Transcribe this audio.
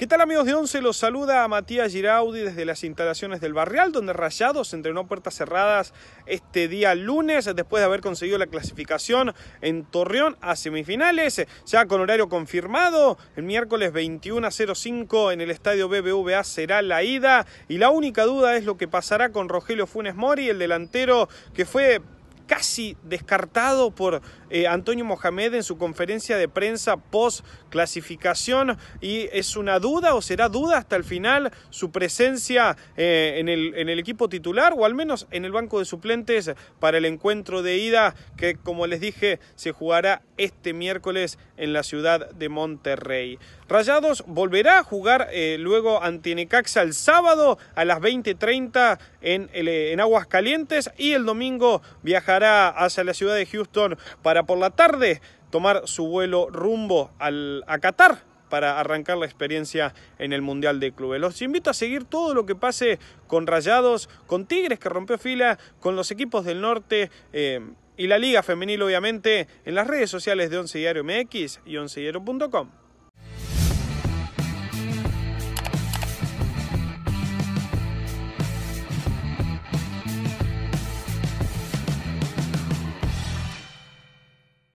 ¿Qué tal amigos de Once? Los saluda a Matías Giraudi desde las instalaciones del Barrial, donde Rayados entrenó puertas cerradas este día lunes, después de haber conseguido la clasificación en Torreón a semifinales, ya con horario confirmado, el miércoles 21 a 05 en el estadio BBVA será la ida, y la única duda es lo que pasará con Rogelio Funes Mori, el delantero que fue casi descartado por eh, Antonio Mohamed en su conferencia de prensa post clasificación y es una duda o será duda hasta el final su presencia eh, en, el, en, el, equipo titular o al menos en el banco de suplentes para el encuentro de ida que como les dije se jugará este miércoles en la ciudad de Monterrey. Rayados volverá a jugar eh, luego ante Necaxa el sábado a las 20.30 en, en Aguascalientes y el domingo viajará hacia la ciudad de Houston para por la tarde tomar su vuelo rumbo al, a Qatar para arrancar la experiencia en el Mundial de Clubes. Los invito a seguir todo lo que pase con Rayados, con Tigres que rompió fila, con los equipos del norte. Eh, y la Liga Femenil, obviamente, en las redes sociales de Once Diario MX y diariocom